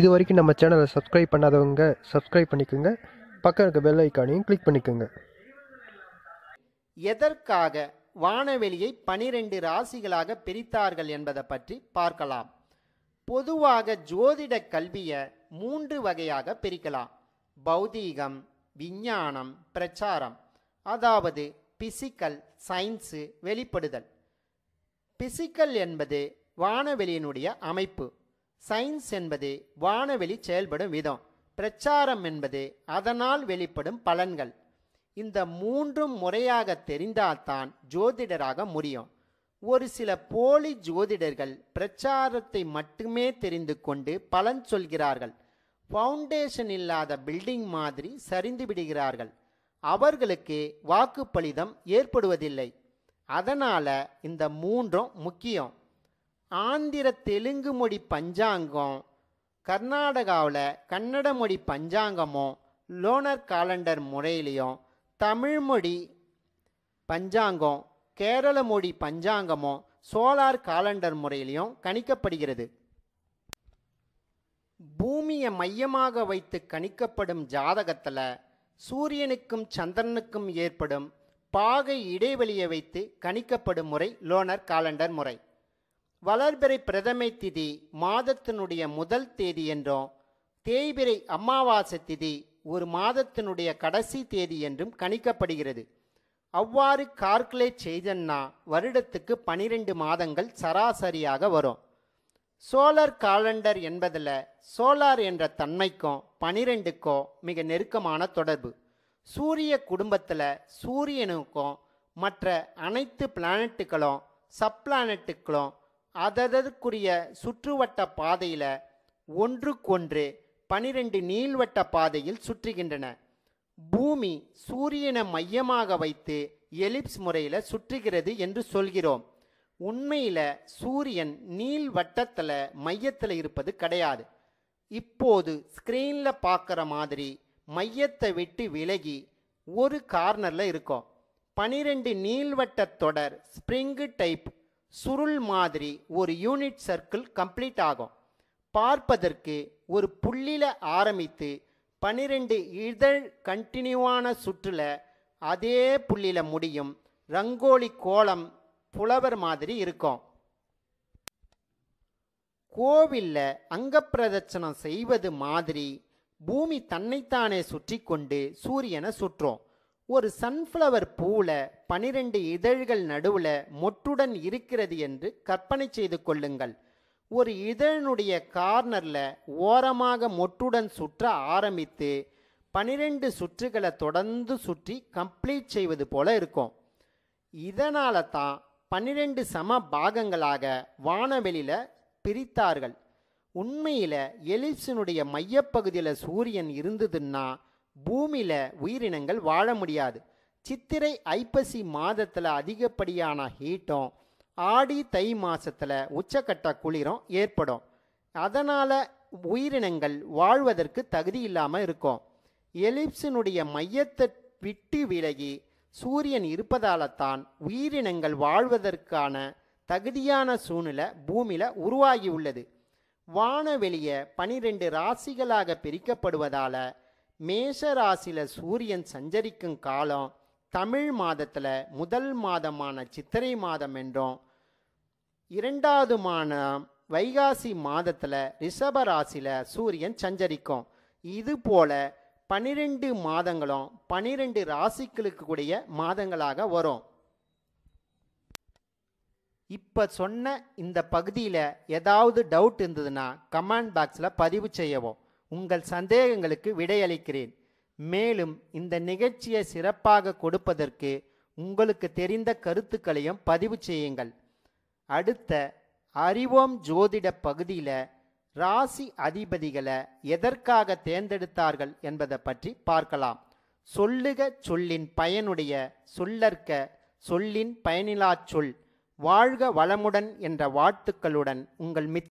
இது வரைக்கும் நம்ம சேனலை சப்ஸ்கிரைப் பண்ணாதவங்க சப்ஸ்கிரைப் பண்ணிக்கோங்க பக்கம் இருக்க பெல் ஐக்கானையும் கிளிக் பண்ணிக்கோங்க எதற்காக வானவெளியை பனிரெண்டு ராசிகளாக பிரித்தார்கள் என்பதை பற்றி பார்க்கலாம் பொதுவாக ஜோதிட கல்வியை மூன்று வகையாக பிரிக்கலாம் பௌதீகம் விஞ்ஞானம் பிரச்சாரம் அதாவது பிசிக்கல் சயின்ஸு வெளிப்படுதல் பிசிக்கல் என்பது வானவெளியினுடைய அமைப்பு சயின்ஸ் என்பது வானவெளி செயல்படும் விதம் பிரச்சாரம் என்பது அதனால் வெளிப்படும் பலன்கள் இந்த மூன்றும் முறையாக தெரிந்தால்தான் ஜோதிடராக முடியும் ஒரு சில போலி ஜோதிடர்கள் பிரச்சாரத்தை மட்டுமே தெரிந்து கொண்டு பலன் சொல்கிறார்கள் ஃபவுண்டேஷன் இல்லாத பில்டிங் மாதிரி சரிந்து விடுகிறார்கள் அவர்களுக்கு வாக்குப்பளிதம் ஏற்படுவதில்லை அதனால் இந்த மூன்றும் முக்கியம் ஆந்திர தெலுங்கு மொழி பஞ்சாங்கம் கர்நாடகாவில் கன்னட மொழி பஞ்சாங்கமும் லோனர் காலண்டர் முறையிலையும் தமிழ்மொழி பஞ்சாங்கம் கேரள மொழி பஞ்சாங்கமும் சோலார் காலண்டர் முறையிலையும் கணிக்கப்படுகிறது பூமியை மையமாக வைத்து கணிக்கப்படும் ஜாதகத்தில் சூரியனுக்கும் சந்திரனுக்கும் ஏற்படும் பாகை இடைவெளியை வைத்து கணிக்கப்படும் முறை லோனர் காலண்டர் முறை வளர்பிறை பிரதமை திதி மாதத்தினுடைய முதல் தேதி என்றும் தேய்பிறை அமாவாசை திதி ஒரு மாதத்தினுடைய கடைசி தேதி என்றும் கணிக்கப்படுகிறது அவ்வாறு கார்குலேட் செய்தன்னா வருடத்துக்கு பனிரெண்டு மாதங்கள் சராசரியாக வரும் சோலர் காலண்டர் என்பதில் சோலார் என்ற தன்மைக்கும் பனிரெண்டுக்கும் மிக நெருக்கமான தொடர்பு சூரிய குடும்பத்தில் சூரியனுக்கும் மற்ற அனைத்து பிளானட்டுகளும் சப்ளானட்டுகளும் அததற்குரிய சுற்றுவட்ட பாதையில் ஒன்றுக்கொன்று பனிரெண்டு நீள்வட்ட பாதையில் சுற்றுகின்றன பூமி சூரியனை மையமாக வைத்து எலிப்ஸ் முறையில் சுற்றுகிறது என்று சொல்கிறோம் உண்மையில் சூரியன் நீள் வட்டத்தில் மையத்தில் இருப்பது கிடையாது இப்போது ஸ்க்ரீனில் பார்க்குற மாதிரி மையத்தை விட்டு விலகி ஒரு கார்னரில் இருக்கும் பனிரெண்டு நீள்வட்ட தொடர் ஸ்ப்ரிங்கு டைப் சுருள் மாதிரி ஒரு யூனிட் சர்க்கிள் கம்ப்ளீட் ஆகும் பார்ப்பதற்கு ஒரு புள்ளியில் ஆரம்பித்து பனிரெண்டு இதழ் கண்டினியூவான சுற்றில் அதே புள்ளியில் முடியும் ரங்கோலி கோலம் புலவர் மாதிரி இருக்கும் கோவிலில் அங்கப்பிரதட்சணம் செய்வது மாதிரி பூமி தன்னைத்தானே சுற்றி கொண்டு சூரியனை சுற்றும் ஒரு சன்ஃப்ளவர் பூவில் பனிரெண்டு இதழ்கள் நடுவில் மொட்டுடன் இருக்கிறது என்று கற்பனை செய்து கொள்ளுங்கள் ஒரு இதழனுடைய கார்னரில் ஓரமாக மொட்டுடன் சுற்ற ஆரம்பித்து பனிரெண்டு சுற்றுகளை தொடர்ந்து சுற்றி கம்ப்ளீட் செய்வது போல இருக்கும் இதனால தான் பன்னிரெண்டு சம பாகங்களாக வானவெளியில் பிரித்தார்கள் உண்மையில் எலிப்ஸினுடைய மையப்பகுதியில் சூரியன் இருந்ததுன்னா பூமியில் உயிரினங்கள் வாழ முடியாது சித்திரை ஐப்பசி மாதத்தில் அதிகப்படியான ஹீட்டும் ஆடி தை மாதத்தில் உச்சக்கட்ட குளிரும் ஏற்படும் அதனால் உயிரினங்கள் வாழ்வதற்கு தகுதி இல்லாமல் இருக்கும் எலிப்ஸினுடைய மையத்தை விட்டு விலகி சூரியன் இருப்பதால் தான் உயிரினங்கள் வாழ்வதற்கான தகுதியான சூழ்நிலை பூமியில் உருவாகி உள்ளது வானவெளியை பனிரெண்டு ராசிகளாக பிரிக்கப்படுவதால் மேஷராசியில் சூரியன் சஞ்சரிக்கும் காலம் தமிழ் மாதத்தில் முதல் மாதமான சித்திரை மாதம் என்றும் இரண்டாவது மாதம் வைகாசி மாதத்தில் ரிஷபராசியில் சூரியன் சஞ்சரிக்கும் இது போல பனிரெண்டு மாதங்களும் பனிரெண்டு ராசிகளுக்கு கூடிய மாதங்களாக வரும் இப்போ சொன்ன இந்த பகுதியில் ஏதாவது டவுட் இருந்ததுன்னா கமெண்ட் பாக்ஸில் பதிவு செய்யவும் உங்கள் சந்தேகங்களுக்கு விடையளிக்கிறேன் மேலும் இந்த நிகழ்ச்சியை சிறப்பாக கொடுப்பதற்கு உங்களுக்கு தெரிந்த கருத்துக்களையும் பதிவு செய்யுங்கள் அடுத்த அறிவோம் ஜோதிட பகுதியில் ராசி அதிபதிகளை எதற்காக தேர்ந்தெடுத்தார்கள் என்பதை பற்றி பார்க்கலாம் சொல்லுக சொல்லின் பயனுடைய சொல்லற்க சொல்லின் பயனிலா சொல் வாழ்க வளமுடன் என்ற வாழ்த்துக்களுடன் உங்கள் மித்